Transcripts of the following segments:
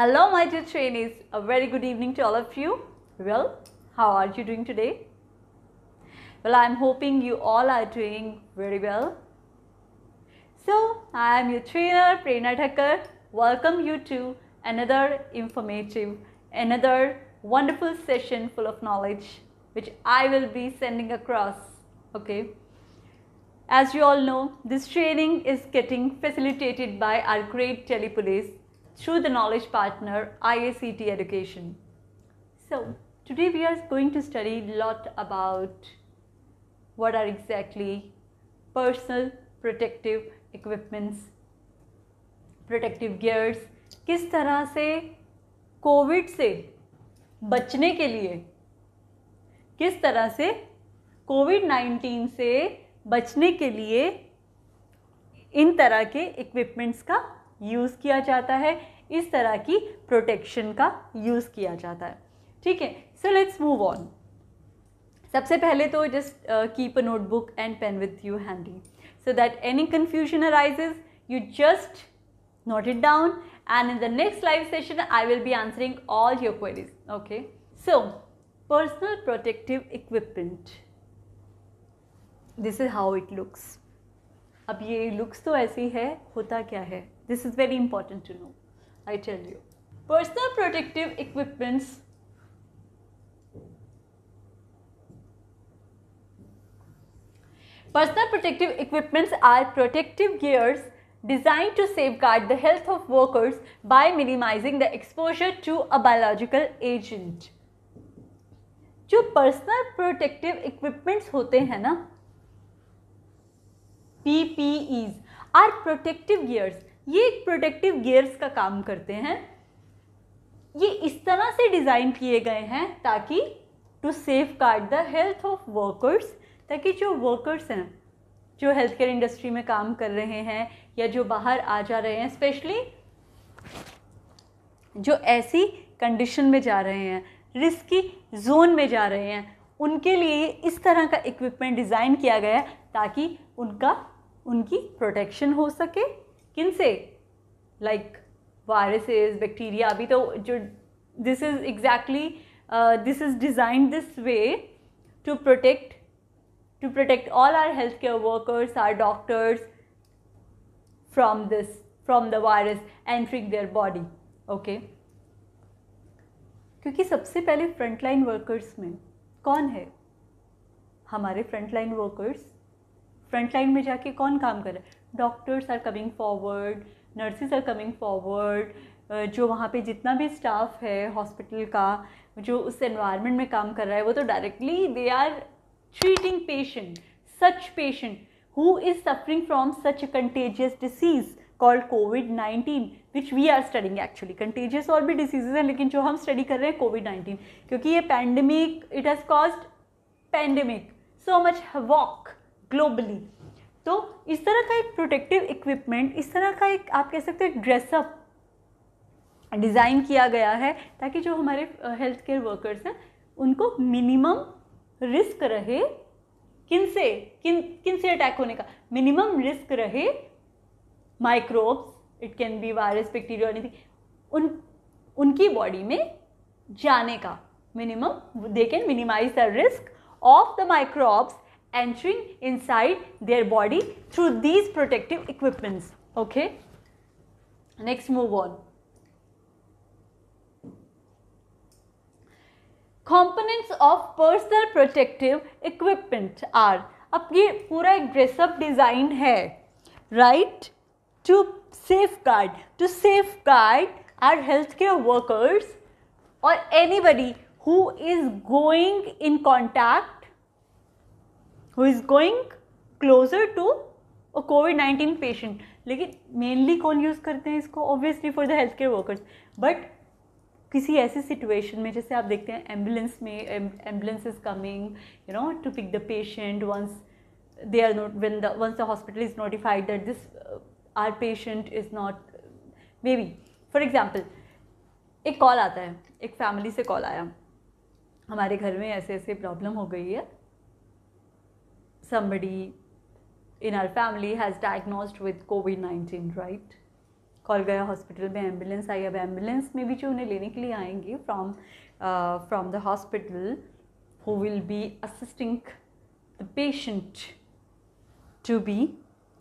Hello my dear trainees, a very good evening to all of you. Well, how are you doing today? Well, I'm hoping you all are doing very well. So, I am your trainer Prerna Thakkar. Welcome you to another informative, another wonderful session full of knowledge which I will be sending across. Okay. As you all know, this training is getting facilitated by our great Telepolis through the knowledge partner IACT education. So today we are going to study a lot about what are exactly personal protective equipments, protective gears, किस तरह से Covid से बचने के लिए किस तरह से कोविड नाइन्टीन से बचने के लिए इन तरह के इक्विपमेंट्स का यूज़ किया जाता है इस तरह की प्रोटेक्शन का यूज़ किया जाता है ठीक है सो लेट्स मूव ऑन सबसे पहले तो just keep a notebook and pen with you handy so that any confusion arises you just note it down and in the next live session I will be answering all your queries okay so personal protective equipment this is how it looks अब ये looks तो ऐसी है होता क्या है This is very important to know, I tell you. Personal protective equipments Personal protective equipments are protective gears designed to safeguard the health of workers by minimizing the exposure to a biological agent. जो personal protective equipments होते हैं ना PPEs are protective gears ये एक protective gears का काम करते हैं ये इस तरह से डिज़ाइन किए गए हैं ताकि to safeguard the health of workers ताकि जो वर्कर्स हैं जो हेल्थ केयर इंडस्ट्री में काम कर रहे हैं या जो बाहर आ जा रहे हैं स्पेशली जो ऐसी कंडीशन में जा रहे हैं रिस्की जोन में जा रहे हैं उनके लिए इस तरह का इक्विपमेंट डिज़ाइन किया गया है ताकि उनका उनकी प्रोटेक्शन हो सके किन से लाइक वायरसेस बैक्टीरिया अभी तो जो this is exactly this is design this way to protect to protect all our health care workers our doctors from this from the virus entering their body okay क्योंकि सबसे पहले frontline workers में कौन है हमारे फ्रंटलाइन वर्कर्स फ्रंटलाइन में जाके कौन काम कर रहा है doctors are coming forward nurses are coming forward जो वहाँ पे जितना भी स्टाफ है हॉस्पिटल का जो उस एनवायरनमेंट में काम कर रहा है वो तो directly they are treating patient such patient who is suffering from such a contagious disease called COVID nineteen which we are studying actually contagious और भी डिसीजेज हैं लेकिन जो हम स्टडी कर रहे हैं कोविड नाइन्टीन क्योंकि ये pandemic it has cause pandemic so much walk globally तो इस तरह का एक प्रोटेक्टिव इक्विपमेंट इस तरह का एक आप कह सकते हैं ड्रेसअप डिज़ाइन किया गया है ताकि जो हमारे हेल्थ केयर वर्कर्स हैं उनको मिनिमम रिस्क रहे किन से किन किन से अटैक होने का मिनिमम रिस्क रहे microbes it can be virus bacteria उन उनकी बॉडी में जाने का minimum they can minimise the risk of the microbes entering inside their body through these protective equipments. Okay. Next, move on. Components of personal protective equipment are up dress up design hai, right? To safeguard, to safeguard our healthcare workers or anybody who is going in contact who is going closer to a COVID nineteen patient लेकिन mainly कौन use करते हैं इसको obviously for the health care workers but किसी ऐसी situation में जैसे आप देखते हैं एम्बुलेंस में ambulance is coming you know to pick the patient once they are note one once the hospital is is notified that this are patient is not may be for example एक call आता है एक family से call आया हमारे घर में ऐसे ऐसे प्रॉब्लम हो गई है somebody in our family has diagnosed with COVID nineteen right call गया हॉस्पिटल में एम्बुलेंस आई अब एम्बुलेंस में भी जो उन्हें लेने के लिए आएंगे from from the hospital who will be assisting the patient to be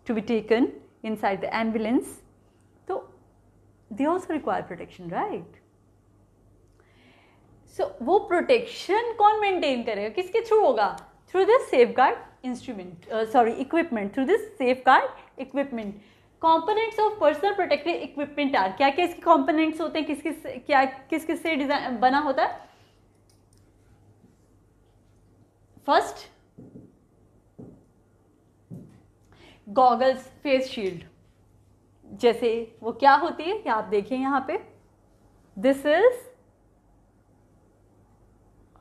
to be taken inside the ambulance तो they also require protection right so वो प्रोटेक्शन कौन मेंटेन करेगा किसके थ्रू होगा through the safeguard instrument, uh, sorry, equipment through this safeguard equipment. Components of personal protective equipment are क्या क्या इसके components होते हैं किस किस क्या किस किस से डिजाइन बना होता है फर्स्ट गॉगल्स फेस शील्ड जैसे वो क्या होती है क्या आप देखें यहां पे this is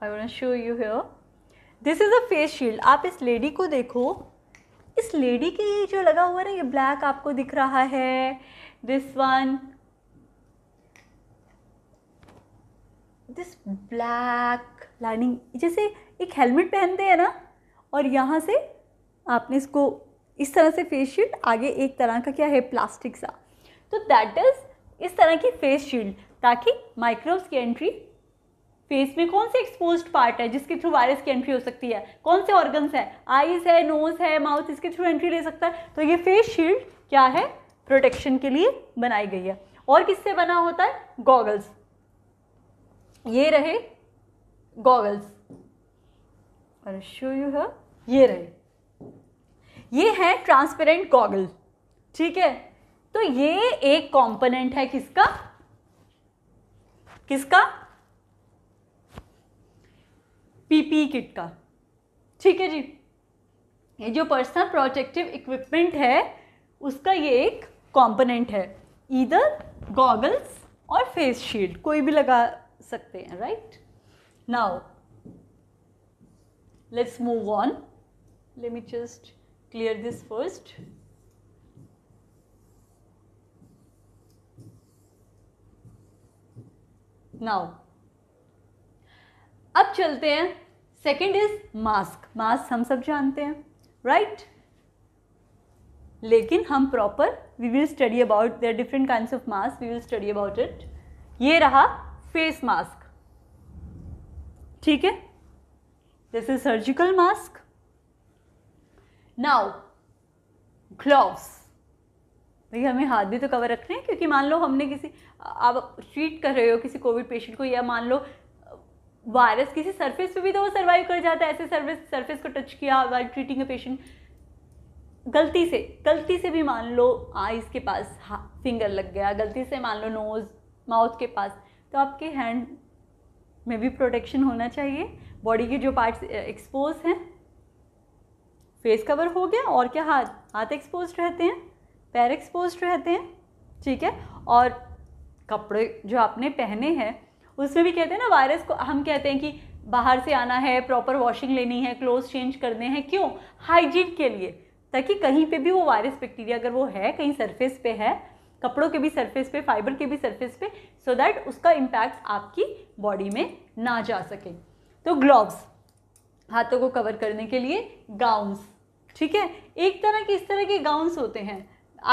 I want show you here this is a face shield आप इस लेडी को देखो इस लेडी के ये जो लगा हुआ है ना ये ब्लैक आपको दिख रहा है this one this black lining जैसे एक हेलमेट पहनते हैं ना और यहाँ से आपने इसको इस तरह से फेस शील्ड आगे एक तरह का क्या है प्लास्टिक सा तो दैट इज़ इस तरह की फेस शील्ड ताकि माइक्रोब्स की एंट्री फेस में कौन से एक्सपोज पार्ट है जिसके थ्रू वायरस की एंट्री हो सकती है कौन से ऑर्गन्स है आईज है नोज है माउथ इसके थ्रू एंट्री ले सकता है तो ये फेस शील्ड क्या है प्रोटेक्शन के लिए बनाई गई है और किससे बना होता है गॉगल्स ये रहे गॉगल्स शो यू है ये रहे ये है ट्रांसपेरेंट गॉगल ठीक है तो ये एक कंपोनेंट है किसका किसका पीपी किट का ठीक है जी ये जो पर्सनल प्रोटेक्टिव इक्विपमेंट है उसका ये एक कंपोनेंट है ईदर गॉगल्स और फेस शील्ड कोई भी लगा सकते हैं right now let's move on let me just clear this first now अब चलते हैं सेकेंड इज मास्क मास्क हम सब जानते हैं राइट right? लेकिन हम proper we will study about their different kind of mask we will study about it ये रहा फेस मास्क ठीक है this is surgical mask now gloves भाई हमें हाथ भी तो कवर रखने हैं क्योंकि मान लो हमने किसी आप ट्रीट कर रहे हो किसी कोविड पेशेंट को या मान लो वायरस किसी सरफेस पे भी तो वो सर्वाइव कर जाता है ऐसे सर्विस सरफेस को टच किया वाइल ट्रीटिंग अ पेशेंट गलती से गलती से भी मान लो आइज़ के पास फिंगर लग गया गलती से मान लो नोज़ माउथ के पास तो आपके हैंड में भी प्रोटेक्शन होना चाहिए बॉडी के जो पार्ट्स एक्सपोज हैं फेस कवर हो गया और क्या हाथ हाथ एक्सपोज रहते हैं पैर एक्सपोज रहते हैं ठीक है और कपड़े जो आपने पहने हैं उसमें भी कहते हैं ना वायरस को हम कहते हैं कि बाहर से आना है प्रॉपर वॉशिंग लेनी है क्लोथ चेंज करने हैं क्यों हाइजीन के लिए ताकि कहीं पे भी वो वायरस बैक्टीरिया अगर वो है कहीं सरफेस पे है कपड़ों के भी सरफेस पे फाइबर के भी सरफेस पे सो so दैट उसका इम्पैक्ट आपकी बॉडी में ना जा सके तो ग्लव्स हाथों को कवर करने के लिए गाउन्स ठीक है एक तरह के इस तरह के गाउन्स होते हैं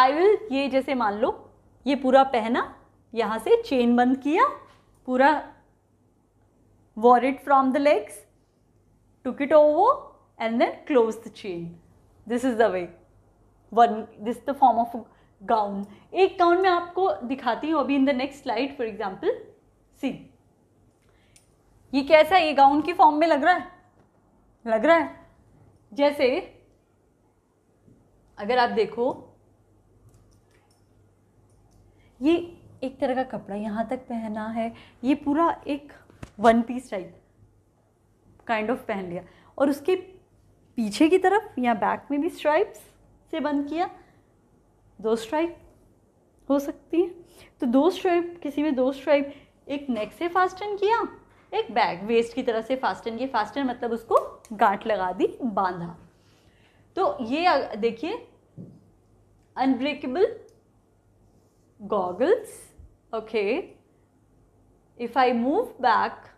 आई विल ये जैसे मान लो ये पूरा पहना यहाँ से चेन बंद किया पूरा wear it from the legs to kit over and then close the chain this is the way one this the form of gown एक गाउन में आपको दिखाती हूँ अभी in the next slide for example see ये कैसा है ये गाउन की फॉर्म में लग रहा है लग रहा है जैसे अगर आप देखो ये एक तरह का कपड़ा यहाँ तक पहना है ये पूरा एक one piece type kind of पहन लिया और उसके पीछे की तरफ या बैक में भी स्ट्राइप्स से बंद किया दो स्ट्राइप हो सकती है तो दो स्ट्राइप किसी में दो स्ट्राइप एक नेक से फास्टन किया एक बैग वेस्ट की तरह से फास्टन किया फास्टन मतलब उसको गांठ लगा दी बांधा तो ये देखिए unbreakable goggles okay if I move back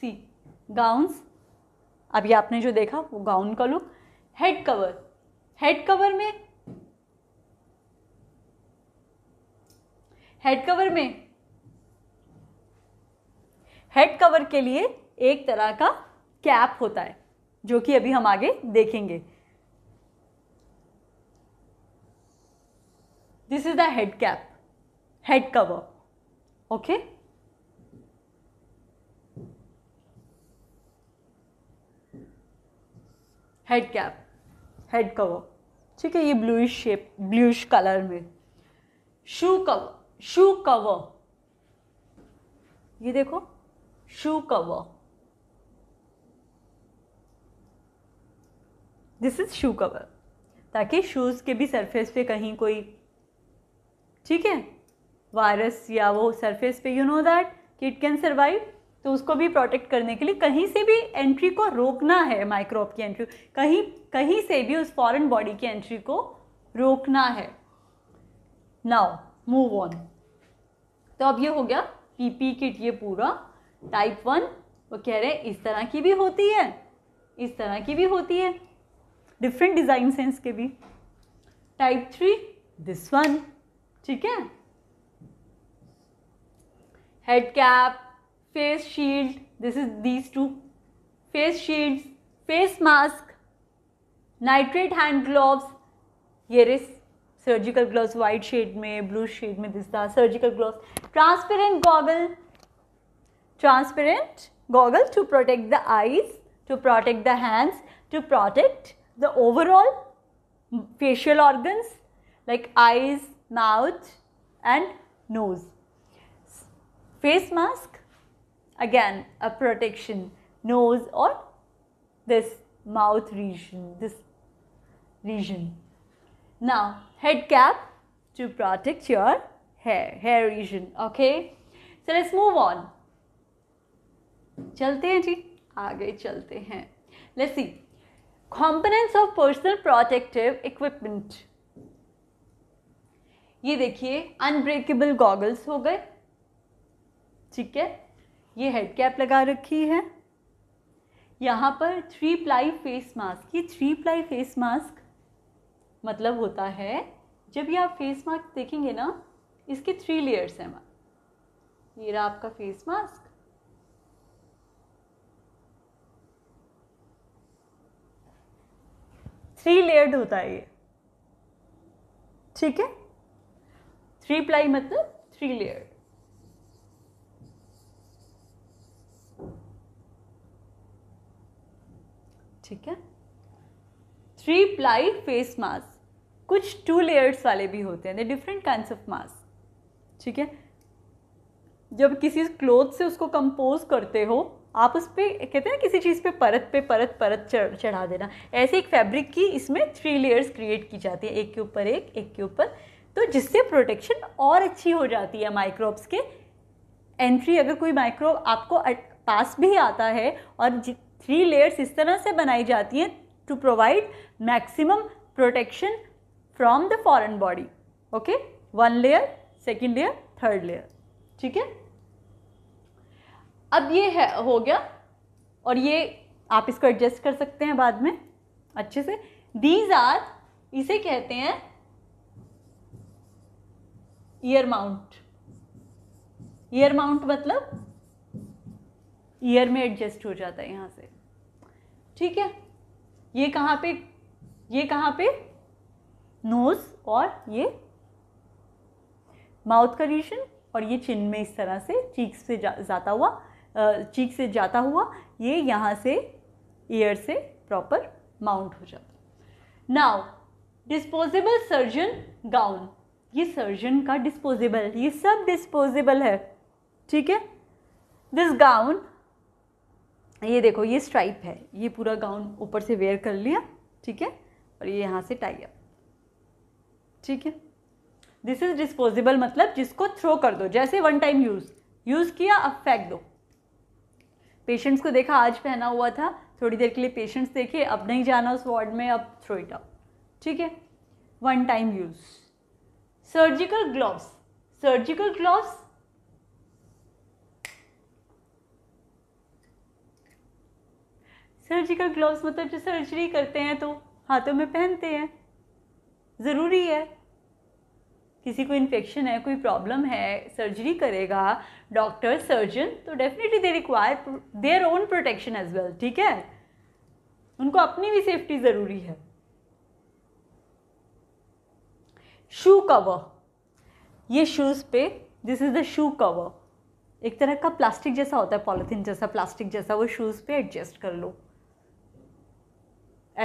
see gowns अभी आपने जो देखा वो गाउन का look head cover head cover में हेड कवर में हेड कवर के लिए एक तरह का कैप होता है जो कि अभी हम आगे देखेंगे this is the head cap head cover okay head cap head cover ठीक है ये ब्लूइश शेप ब्लूइश कलर में शू कवर शू कवर ये देखो shoe cover this is shoe cover ताकि शूज़ के भी सरफेस पे कहीं कोई ठीक है वायरस या वो सरफेस पे you know that kit it can survive तो उसको भी प्रोटेक्ट करने के लिए कहीं से भी एंट्री को रोकना है माइक्रोब की एंट्री कहीं कहीं से भी उस फॉरेन बॉडी की एंट्री को रोकना है नाउ मूव ऑन तो अब ये हो गया पीपी किट ये पूरा टाइप वन वो कह रहे हैं इस तरह की भी होती है इस तरह की भी होती है डिफरेंट डिज़ाइन सेंस के भी टाइप थ्री दिस वन ठीक है head cap face shield this is these two face shield face mask nitrate hand glove ये रिस सर्जिकल ग्लोव व्हाइट शेड में ब्लू शेड में this surgical glove transparent goggle transparent goggle to protect the eyes to protect the hands to protect the overall facial organs like eyes mouth and nose. Face mask, again a protection, nose or this mouth region, this region. Now head cap to protect your hair, hair region, okay. So let's move on. चलते हैं जी आगे चलते हैं Let's see components of personal protective equipment ये देखिए unbreakable goggles हो गए ठीक है ये हेड कैप लगा रखी है यहाँ पर थ्री प्लाई फेस मास्क ये थ्री प्लाई फेस मास्क मतलब होता है जब ये आप फेस मास्क देखेंगे ना इसके थ्री लेयर्स हैं ये रहा आपका फेस मास्क थ्री लेयर्ड होता है ये ठीक है थ्री प्लाई मतलब थ्री लेयर ठीक है थ्री प्लाई फेस मास्क कुछ टू लेयर्स वाले भी होते हैं डिफरेंट काइंड ऑफ मास्क ठीक है जब किसी क्लोथ से उसको कंपोज करते हो आप उस पर कहते हैं ना किसी चीज़ पे परत पे परत परत चढ़ा देना ऐसे एक फैब्रिक की इसमें थ्री लेयर्स क्रिएट की जाती है एक के ऊपर एक एक के ऊपर तो जिससे प्रोटेक्शन और अच्छी हो जाती है माइक्रोब्स के एंट्री अगर कोई माइक्रोब आपको पास भी आता है और थ्री लेयर्स इस तरह से बनाई जाती हैं to provide maximum protection from the foreign body okay one layer second layer third layer ठीक है अब ये है हो गया और ये आप इसको एडजस्ट कर सकते हैं बाद में अच्छे से दीज आर इसे कहते हैं ईयर माउंट ईयर माउंट मतलब ईयर में एडजस्ट हो जाता है यहां से ठीक है ये कहां पे ये कहां पे नोज और ये माउथ का रीजन और ये चिन में इस तरह से चीक से जा, जाता हुआ चीक से जाता हुआ ये यहां से ईयर से प्रॉपर माउंट हो जाता नाउ डिस्पोजेबल सर्जन गाउन ये सर्जन का डिस्पोजेबल ये सब डिस्पोजेबल है ठीक है दिस गाउन ये देखो ये स्ट्राइप है ये पूरा गाउन ऊपर से वेयर कर लिया ठीक है और ये यहाँ से टाई अप ठीक है दिस इज डिस्पोजेबल मतलब जिसको थ्रो कर दो जैसे वन टाइम यूज़ यूज़ किया अब फेंक दो पेशेंट्स को देखा आज पहना हुआ था थोड़ी देर के लिए पेशेंट्स देखे अब नहीं जाना उस वार्ड में अब थ्रो इट अप ठीक है one time use surgical gloves surgical gloves surgical gloves मतलब जो सर्जरी करते हैं तो हाथों में पहनते हैं ज़रूरी है किसी को इन्फेक्शन है कोई प्रॉब्लम है सर्जरी करेगा डॉक्टर सर्जन तो definitely they require their own protection as well ठीक है उनको अपनी भी सेफ्टी ज़रूरी है शू कवर ये शूज़ पे this is the shoe cover एक तरह का प्लास्टिक जैसा होता है पॉलिथीन जैसा प्लास्टिक जैसा वो शूज़ पे एडजस्ट कर लो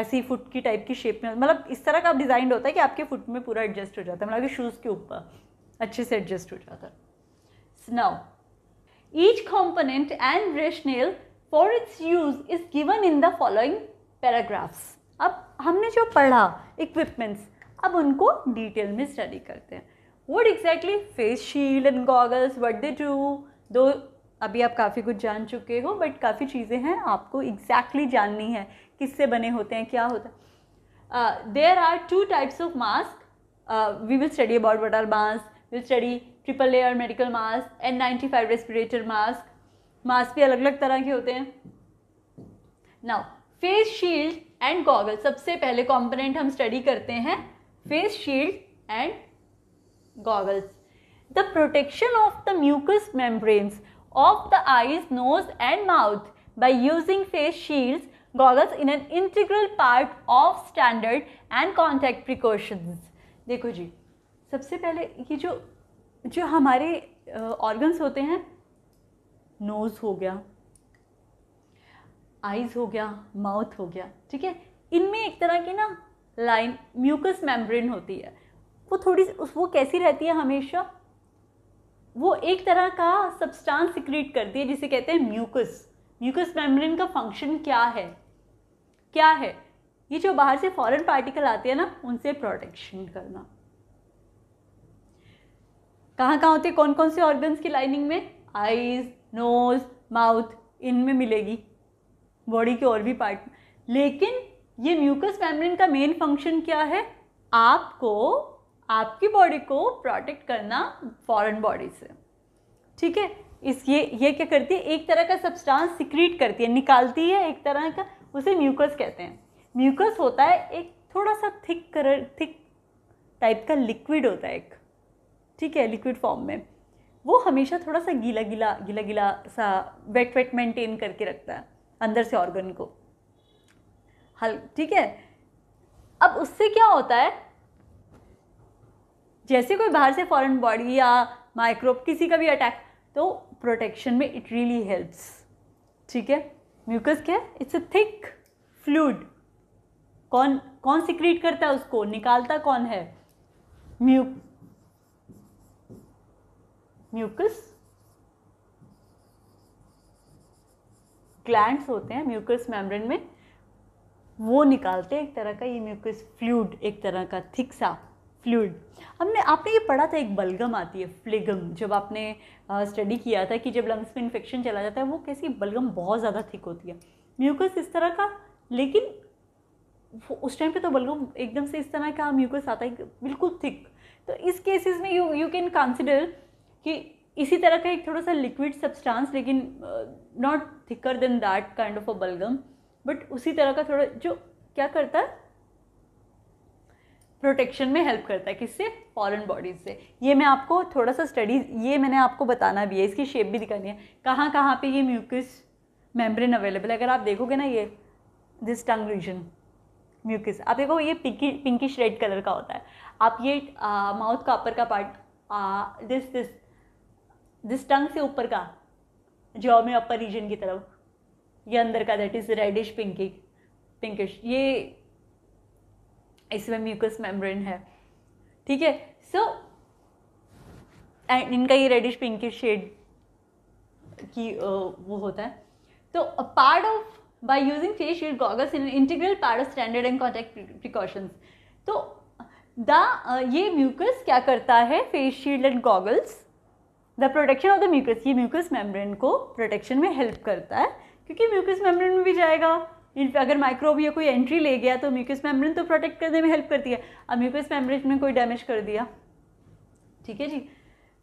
ऐसी फुट की टाइप की शेप में मतलब इस तरह का डिज़ाइन होता है कि आपके फुट में पूरा एडजस्ट हो जाता है मतलब शूज़ के ऊपर अच्छे से एडजस्ट हो जाता है now each component and rationale for its use is given in the following paragraphs अब हमने जो पढ़ा इक्विपमेंट्स अब उनको डिटेल में स्टडी करते हैं what exactly face shield and goggles what they do दो अभी आप काफ़ी कुछ जान चुके हो बट काफ़ी चीज़ें हैं आपको एग्जैक्टली exactly जाननी है किससे बने होते हैं क्या होता है there are two types of mask we will study about what are mask will study triple layer medical mask N ninety five respirator mask mask भी अलग अलग तरह के होते हैं now face shield and goggle सबसे पहले कॉम्पोनेंट हम स्टडी करते हैं face shield and goggles. The protection of the mucous membranes of the eyes, nose and mouth by using face shields, goggles in an integral part of standard and contact precautions. dekho ji sabse pehle ye jo jo hamare uh, organs hote hain nose ho gaya eyes ho gaya mouth ho gaya theek hai इनमें एक तरह की ना line mucus membrane होती है वो थोड़ी वो कैसी रहती है हमेशा वो एक तरह का सब्सटेंस सिक्रीट करती है जिसे कहते हैं म्यूकस म्यूकस मेम्ब्रेन का फंक्शन क्या है क्या है ये जो बाहर से फॉरेन पार्टिकल आते हैं ना उनसे प्रोटेक्शन करना कहाँ कहाँ होते कौन कौन से ऑर्गन्स की लाइनिंग में आईज नोज माउथ इनमें मिलेगी बॉडी के और भी पार्ट लेकिन ये म्यूकस मेम्ब्रेन का मेन फंक्शन क्या है आपको आपकी बॉडी को प्रोटेक्ट करना फॉरेन बॉडी से ठीक है इस ये ये क्या करती है एक तरह का सब्सटेंस सिक्रीट करती है निकालती है एक तरह का उसे म्यूकस कहते हैं म्यूकस होता है एक थोड़ा सा थिक कर थिक टाइप का लिक्विड होता है एक ठीक है लिक्विड फॉर्म में वो हमेशा थोड़ा सा गीला गीला गीला गीला सा वेट वेट मेंटेन करके रखता है अंदर से ऑर्गन को हल ठीक है अब उससे क्या होता है जैसे कोई बाहर से फॉरेन बॉडी या माइक्रोब किसी का भी अटैक तो प्रोटेक्शन में इट रियली हेल्प्स ठीक है म्यूकस क्या है इट्स अ थिक फ्लूड कौन कौन सिक्रीट करता है उसको निकालता कौन है म्यू म्यूकस ग्लैंड्स होते हैं म्यूकस मेम्ब्रेन में वो निकालते हैं एक तरह का ये म्यूकस फ्लूड एक तरह का थिक सा फ्लूड हमने आपने ये पढ़ा था एक बलगम आती है फ्लिगम जब आपने स्टडी किया था कि जब लंग्स में इन्फेक्शन चला जाता है वो कैसी बलगम बहुत ज़्यादा थिक होती है म्यूकस इस तरह का लेकिन उस टाइम पे तो बलगम एकदम से इस तरह का म्यूकस आता है बिल्कुल थिक तो इस केसेस में यू यू कैन कंसिडर कि इसी तरह का एक थोड़ा सा लिक्विड सब्सटेंस लेकिन not thicker than that kind of a बलगम बट उसी तरह का थोड़ा जो क्या करता है प्रोटेक्शन में हेल्प करता है किससे फॉरेन बॉडीज से ये मैं आपको थोड़ा सा स्टडी ये मैंने आपको बताना भी है इसकी शेप भी दिखानी है कहाँ कहाँ पे ये म्यूकस मेम्ब्रेन अवेलेबल है अगर आप देखोगे ना ये दिस टंग रीजन म्यूकस आप देखो ये पिंकी पिंकिश रेड कलर का होता है आप ये माउथ का अपर का part this this this tongue से ऊपर का जॉ में अपर रीजन की तरफ ये अंदर का that is reddish pinky pinkish ये इसमें म्यूकस मेम्ब्रेन है ठीक है सो एंड इनका ये रेडिश पिंकिश शेड की वो होता है तो, तो a part of by using face shield goggles in integral part of standard and contact precautions तो द ये म्यूकस क्या करता है face shield and goggles the protection of the mucus ये म्यूकस मेम्ब्रेन को प्रोटेक्शन में हेल्प करता है क्योंकि म्यूकस मेम्ब्रेन में भी जाएगा अगर या कोई एंट्री ले गया तो म्यूकस मेम्ब्रेन तो प्रोटेक्ट करने में हेल्प करती है अब म्यूकस मेम्ब्रेन में कोई डैमेज कर दिया ठीक है जी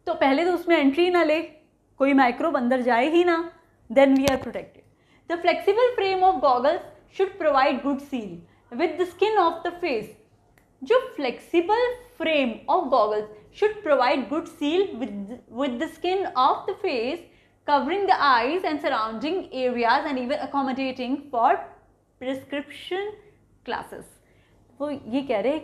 तो पहले तो उसमें एंट्री ना ले कोई माइक्रोब अंदर जाए ही ना then we are protected the flexible frame of goggles should provide good seal with the skin of the face जो flexible frame of goggles should provide good seal with with the skin of the face covering the eyes and surrounding areas and even accommodating for prescription classes. वो ये कह रहे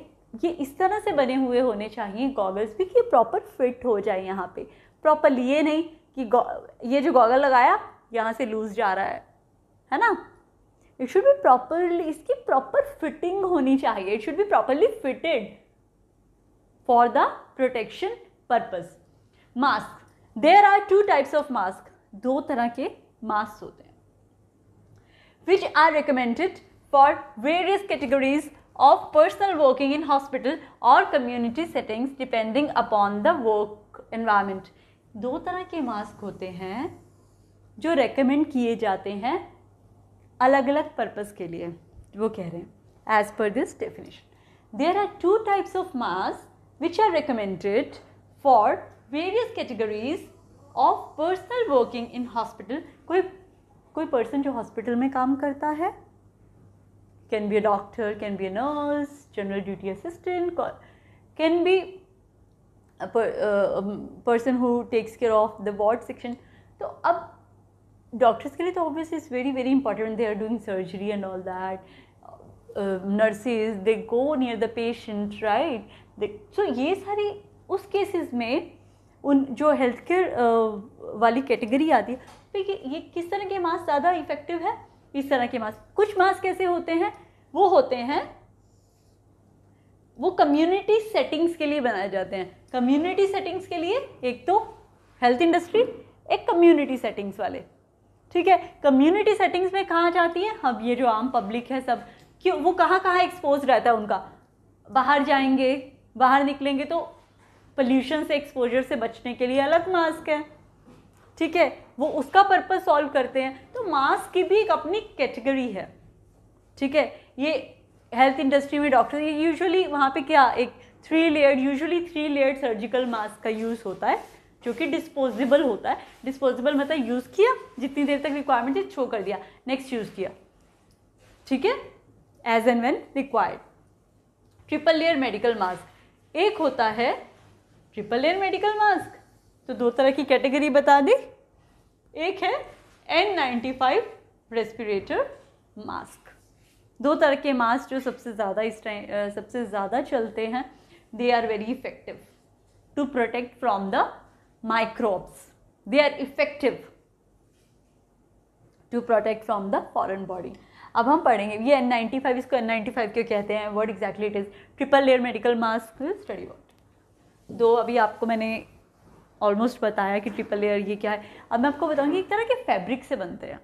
ये इस तरह से बने हुए होने चाहिए गॉगल्स भी कि प्रॉपर फिट हो जाए यहाँ पे प्रॉपरली ये नहीं कि ये जो गॉगल लगाया यहाँ से लूज जा रहा है है ना इट शुड बी प्रॉपरली इसकी प्रॉपर फिटिंग होनी चाहिए it should be properly fitted for the protection purpose mask there are two types of mask दो तरह के मास्क होते हैं which are recommended for various categories of personal working in hospital और community settings depending upon the work environment दो तरह के mask होते हैं जो रेकमेंड किए जाते हैं अलग अलग पर्पज़ के लिए वो कह रहे हैं as per this definition there are two types of mask which are recommended for various categories of personal working in hospital कोई कोई पर्सन जो हॉस्पिटल में काम करता है can be a doctor can be a nurse general duty assistant can be person who takes care of the ward section तो अब doctors के लिए तो obviously is very very important they are doing surgery and all that nurses they go near the patient right so ये सारी उस cases में उन जो हेल्थ केयर वाली कैटेगरी आती है तो ये ये किस तरह के मास्क ज़्यादा इफ़ेक्टिव है इस तरह के मास्क कुछ मास्क कैसे होते हैं वो होते हैं वो कम्युनिटी सेटिंग्स के लिए बनाए जाते हैं कम्युनिटी सेटिंग्स के लिए एक तो हेल्थ इंडस्ट्री एक कम्युनिटी सेटिंग्स वाले ठीक है कम्युनिटी सेटिंग्स में कहाँ जाती है अब ये जो आम पब्लिक है सब क्यों वो कहाँ कहाँ एक्सपोज रहता है उनका बाहर जाएंगे बाहर निकलेंगे तो पोल्यूशन से एक्सपोजर से बचने के लिए अलग मास्क है ठीक है वो उसका पर्पज सॉल्व करते हैं तो मास्क की भी एक अपनी कैटेगरी है ठीक है ये हेल्थ इंडस्ट्री में डॉक्टर ये यूजुअली वहाँ पे क्या एक three layer usually three layer surgical mask का यूज़ होता है जो कि डिस्पोजेबल होता है डिस्पोजेबल मतलब यूज़ किया जितनी देर तक रिक्वायरमेंट है छो कर दिया नेक्स्ट यूज़ किया ठीक है as and when required triple layer medical mask एक होता है ट्रिपल लेयर मेडिकल मास्क तो दो तरह की कैटेगरी बता दी एक है N ninety five respirator mask दो तरह के मास्क जो सबसे ज़्यादा इस टाइम सबसे ज़्यादा चलते हैं they are very effective to protect from the microbes they are effective to protect from the foreign body अब हम पढ़ेंगे ये एन नाइन्टी फाइव इसको एन नाइन्टी फाइव क्यों कहते हैं word exactly it is triple layer medical mask study work दो अभी आपको मैंने ऑलमोस्ट बताया कि ट्रिपल लेयर ये क्या है अब मैं आपको बताऊंगी एक तरह के फैब्रिक से बनते हैं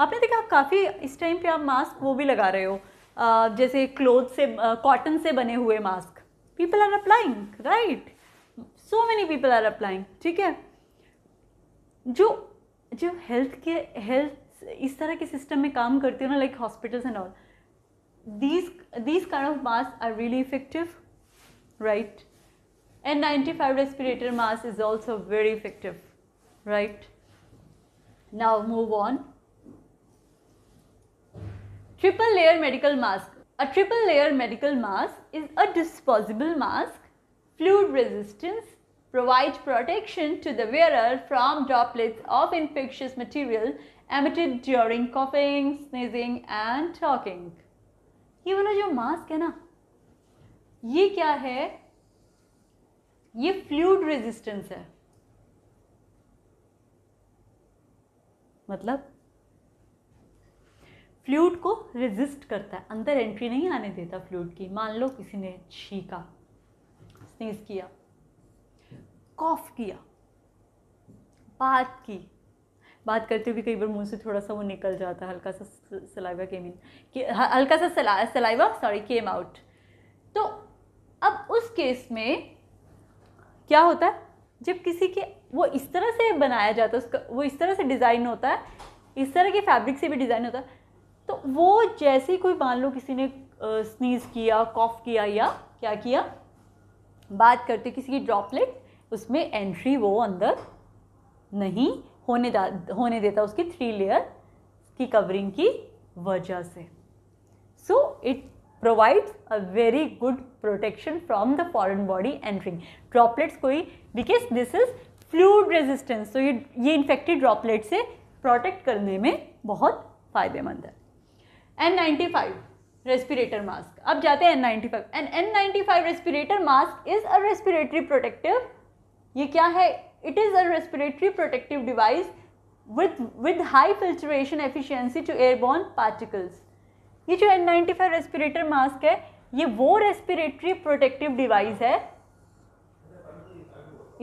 आपने देखा काफ़ी इस टाइम पे आप मास्क वो भी लगा रहे हो आ, जैसे क्लोथ से कॉटन से बने हुए mask people are applying right so many people are applying ठीक है जो जो हेल्थ के हेल्थ इस तरह के सिस्टम में काम करती हो ना like hospitals and all these these kind of mask are really effective right and 95 respirator mask is also very effective right now move on triple layer medical mask a triple layer medical mask is a disposable mask fluid resistance provides protection to the wearer from droplets of infectious material emitted during coughing sneezing and talking ये a जो mask है ना ये क्या है ये fluid resistance है मतलब फ्लूड को रेजिस्ट करता है अंदर एंट्री नहीं आने देता फ्लूड की मान लो किसी ने छीका स्नीज किया कॉफ किया बात की बात करते हुए भी कई बार मुंह से थोड़ा सा वो निकल जाता है हल्का सा सलाइवा केम इन हल्का सा सलाइवा सॉरी केम आउट तो अब उस केस में क्या होता है जब किसी के वो इस तरह से बनाया जाता है उसका वो इस तरह से डिज़ाइन होता है इस तरह के फैब्रिक से भी डिज़ाइन होता है तो वो जैसे ही कोई मान लो किसी ने स्नीज़ किया कॉफ़ किया या क्या किया बात करते किसी की ड्रॉपलेट उसमें एंट्री वो अंदर नहीं होने दा होने देता उसकी थ्री लेयर की कवरिंग की वजह से so it provides a very good protection from the foreign body entering. Droplets कोई because this is fluid resistance. So ये ये infected droplet से protect करने में बहुत फ़ायदेमंद है N95 respirator mask. अब जाते हैं N95. An N95 respirator mask is a respiratory protective. ये क्या है It is a respiratory protective device with, with high filtration efficiency to airborne particles. ये जो N ninety five respirator mask है ये वो रेस्पिरेटरी प्रोटेक्टिव डिवाइस है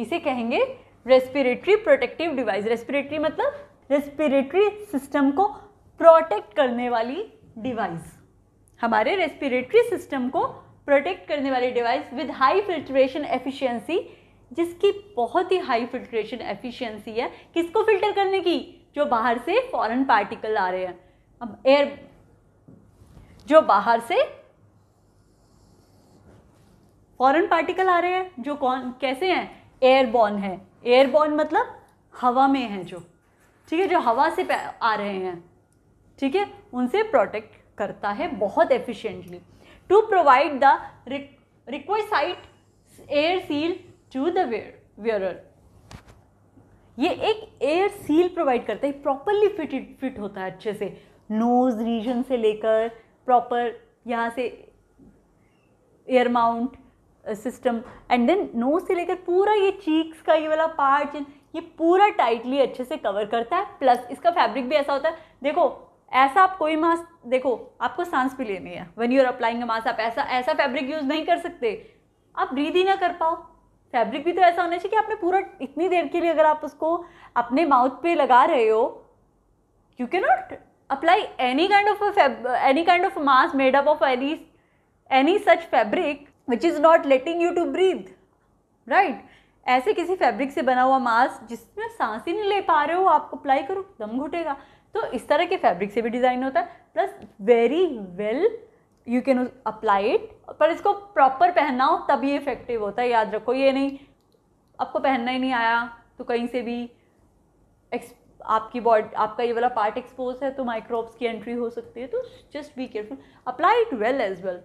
इसे कहेंगे रेस्पिरेटरी प्रोटेक्टिव डिवाइस रेस्पिरेटरी मतलब रेस्पिरेटरी सिस्टम को प्रोटेक्ट करने वाली डिवाइस हमारे रेस्पिरेटरी सिस्टम को प्रोटेक्ट करने वाली device with high filtration efficiency जिसकी बहुत ही हाई फिल्ट्रेशन एफिशिएंसी है किसको फिल्टर करने की जो बाहर से फॉरेन पार्टिकल आ रहे हैं अब एयर जो बाहर से फॉरेन पार्टिकल आ रहे हैं जो कौन कैसे हैं एयरबॉर्न है एयरबॉर्न मतलब हवा में है जो ठीक है जो हवा से आ रहे हैं ठीक है उनसे प्रोटेक्ट करता है बहुत efficiently to provide the requisite air seal to the ये एक एयर सील प्रोवाइड करता है प्रॉपरली फिटेड फिट होता है अच्छे से नोज रीजन से लेकर proper यहाँ से air mount system and then nose से लेकर पूरा ये चीक्स का ये वाला पार्ट ये पूरा टाइटली अच्छे से कवर करता है प्लस इसका फैब्रिक भी ऐसा होता है देखो ऐसा आप कोई मास्क देखो आपको सांस भी लेनी है वन यूर अप्लाइंग मास्क आप ऐसा ऐसा फैब्रिक यूज़ नहीं कर सकते आप ब्रीद ही ना कर पाओ फैब्रिक भी तो ऐसा होना चाहिए कि आपने पूरा इतनी देर के लिए अगर आप उसको अपने माउथ पे लगा रहे हो you can not apply any kind of a fab- any kind of mask made up of any any such fabric which is not letting you to breathe right ऐसे किसी फैब्रिक से बना हुआ मास्क जिसमें सांस ही नहीं ले पा रहे हो आप अप्लाई करो दम घुटेगा तो इस तरह के फैब्रिक से भी डिज़ाइन होता है plus very well you can apply it पर इसको प्रॉपर पहनना हो तब ये इफेक्टिव होता है याद रखो ये नहीं आपको पहनना ही नहीं आया तो कहीं से भी एक्स आपकी बॉडी आपका ये वाला पार्ट एक्सपोज है तो माइक्रोब्स की एंट्री हो सकती है तो just be careful apply it well as well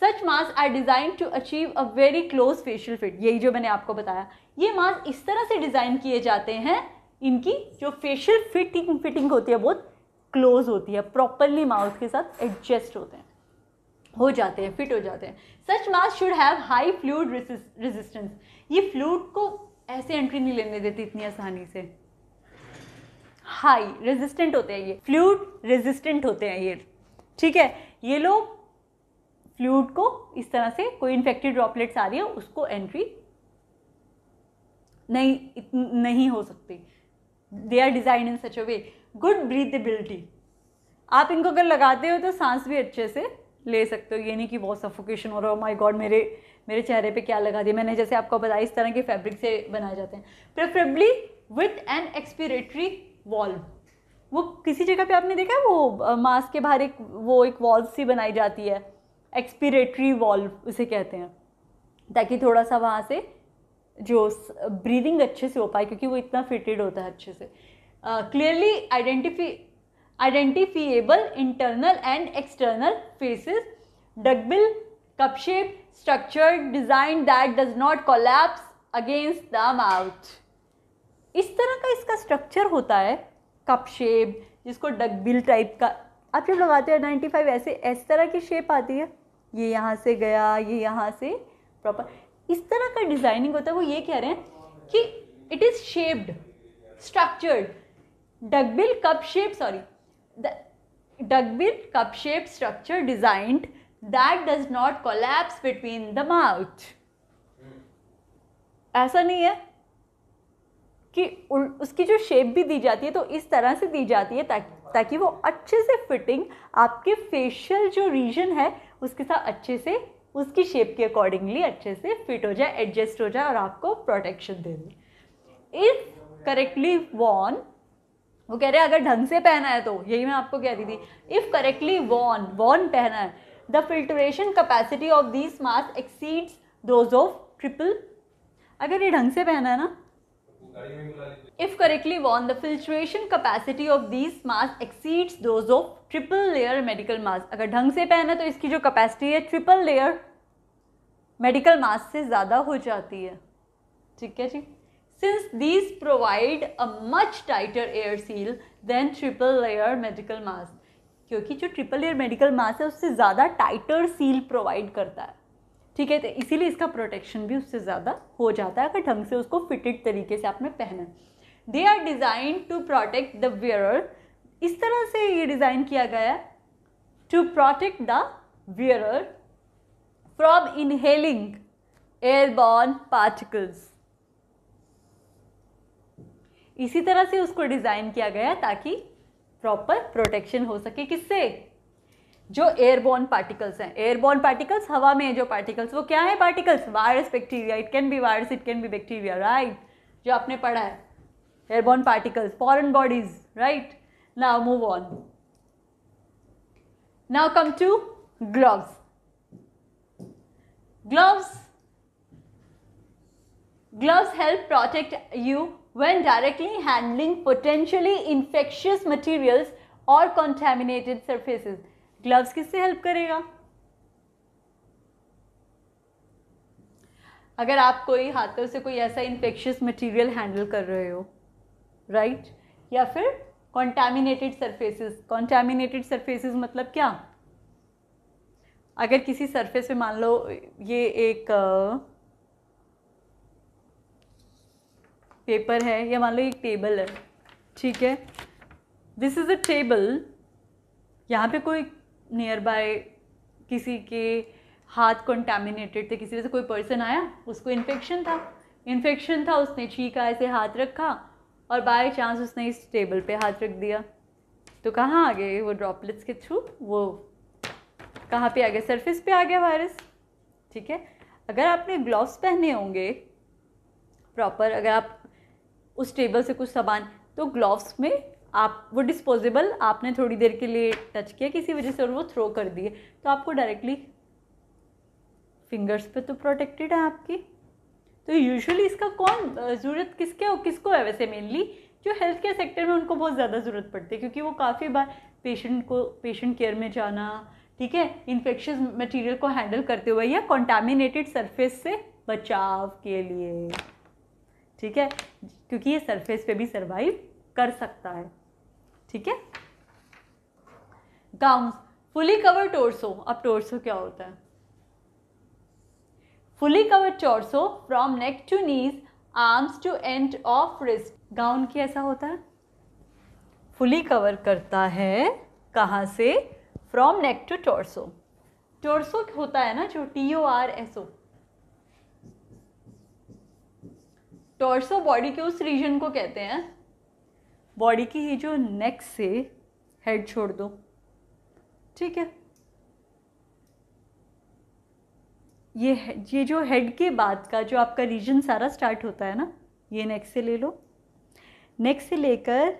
such mask are design to achieve a very close facial fit यही जो मैंने आपको बताया ये मास्क इस तरह से डिज़ाइन किए जाते हैं इनकी जो फेशियल फिटिंग फिटिंग होती है बहुत क्लोज होती है प्रॉपरली माउथ के साथ एडजस्ट होते हैं हो जाते हैं फिट हो जाते हैं such mask should have high fluid resistance ये फ्लूड को ऐसे एंट्री नहीं लेने देते इतनी आसानी से हाई रेजिस्टेंट होते हैं ये फ्लूड रेजिस्टेंट होते हैं ये ठीक है ये लोग फ्लूड को इस तरह से कोई इन्फेक्टेड ड्रॉपलेट्स आ रही है उसको एंट्री नहीं नहीं हो सकती they are design in such a way good breathability आप इनको अगर लगाते हो तो सांस भी अच्छे से ले सकते हो ये नहीं कि बहुत सफोकेशन हो रहा हो माई oh गॉड मेरे मेरे चेहरे पे क्या लगा दिया मैंने जैसे आपको बताया इस तरह के फैब्रिक से बनाए जाते हैं preferably with an expiratory valve वो किसी जगह पे आपने देखा है वो मास्क के बाहर एक वो एक वॉल्व सी बनाई जाती है एक्सपीरेटरी वॉल्व उसे कहते हैं ताकि थोड़ा सा वहाँ से जो ब्रीदिंग अच्छे से हो पाए क्योंकि वो इतना फिटेड होता है अच्छे से clearly identify identifiable internal and external faces duckbill cup shape structure design that does not collapse against the mouth इस तरह का इसका स्ट्रक्चर होता है कप शेप जिसको डगबिल टाइप का आप जब लगाते हैं नाइन्टी फाइव ऐसे इस तरह की शेप आती है ये यहाँ से गया ये यहाँ से प्रॉपर इस तरह का डिज़ाइनिंग होता है वो ये कह रहे हैं कि it is shaped structured duckbill cup shape sorry duckbill cup shape structure designed that does not collapse between the mouth ऐसा नहीं है कि उसकी जो शेप भी दी जाती है तो इस तरह से दी जाती है ताकि ताकि वो अच्छे से फिटिंग आपके फेशियल जो रीजन है उसके साथ अच्छे से उसकी शेप के अकॉर्डिंगली अच्छे से फिट हो जाए एडजस्ट हो जाए और आपको प्रोटेक्शन दे दे इफ़ करेक्टली वॉन वो कह रहे हैं अगर ढंग से पहना है तो यही मैं आपको कह रही थी इफ़ करेक्टली वॉन वॉन पहना है the filtration capacity of this mask exceeds those of triple अगर ये ढंग से पहना है ना If correctly worn, the filtration capacity of these masks exceeds those of triple layer medical mask. अगर ढंग से पहने तो इसकी जो capacity है triple layer medical mask से ज़्यादा हो जाती है ठीक है जी Since these provide a much tighter air seal than triple layer medical mask क्योंकि जो triple layer medical mask है उससे ज़्यादा tighter seal provide करता है ठीक है तो इसीलिए इसका प्रोटेक्शन भी उससे ज़्यादा हो जाता है अगर ढंग से उसको फिटेड तरीके से आपने पहना they are design to protect the wearer इस तरह से ये डिज़ाइन किया गया to protect the wearer from inhaling airborne particles इसी तरह से उसको डिज़ाइन किया गया ताकि प्रॉपर प्रोटेक्शन हो सके किससे जो एयरबॉर्न पार्टिकल्स हैं एयरबोर्न पार्टिकल्स हवा में जो पार्टिकल्स वो क्या है particles virus bacteria it can be virus it can be bacteria right जो आपने पढ़ा है airborne particles foreign bodies right now move on now come to gloves gloves gloves help protect you when directly handling potentially infectious materials और contaminated surfaces gloves किससे help करेगा अगर आप कोई हाथों से कोई ऐसा इन्फेक्शियस मटेरियल हैंडल कर रहे हो राइट right? या फिर कॉन्टेमिनेटेड सरफेसेस कॉन्टेमिनेटेड सरफेसेस मतलब क्या अगर किसी सरफेस पे मान लो ये एक पेपर है या मान लो एक टेबल है ठीक है दिस इज़ अ टेबल यहाँ पे कोई नियर बाय किसी के हाथ कंटेमिनेटेड थे किसी वजह से कोई पर्सन आया उसको इन्फेक्शन था इन्फेक्शन था उसने छीका ऐसे हाथ रखा और बाय चांस उसने इस टेबल पे हाथ रख दिया तो कहाँ आ गए वो ड्रॉपलेट्स के थ्रू वो कहाँ पे आ गया सरफेस पे आ गया वायरस ठीक है अगर आपने ग्लव्स पहने होंगे प्रॉपर अगर आप उस टेबल से कुछ सामान तो ग्लव्स में आप वो डिस्पोजेबल आपने थोड़ी देर के लिए टच किया किसी वजह से और वो थ्रो कर दिए तो आपको डायरेक्टली फिंगर्स पे तो प्रोटेक्टेड है आपकी तो यूजुअली इसका कौन ज़रूरत किसके और किसको है वैसे मेनली जो हेल्थ केयर सेक्टर में उनको बहुत ज़्यादा ज़रूरत पड़ती है क्योंकि वो काफ़ी बार पेशेंट को पेशेंट केयर में जाना ठीक है इन्फेक्शस मटेरियल को हैंडल करते हुए या कॉन्टामिनेटेड सरफेस से बचाव के लिए ठीक है क्योंकि ये सरफेस पे भी सरवाइव कर सकता है ठीक है गाउंस फुली कवर टोर्सो अब टोर्सो क्या होता है fully cover torso from neck to knees arms to end of wrist gown की ऐसा होता है फुली कवर करता है कहाँ से from neck to torso torso होता है ना जो T O R S O torso body के उस रीजन को कहते हैं बॉडी की ही जो नेक से हेड छोड़ दो ठीक है ये ये जो हेड के बाद का जो आपका रीजन सारा स्टार्ट होता है ना ये नेक से ले लो नेक से लेकर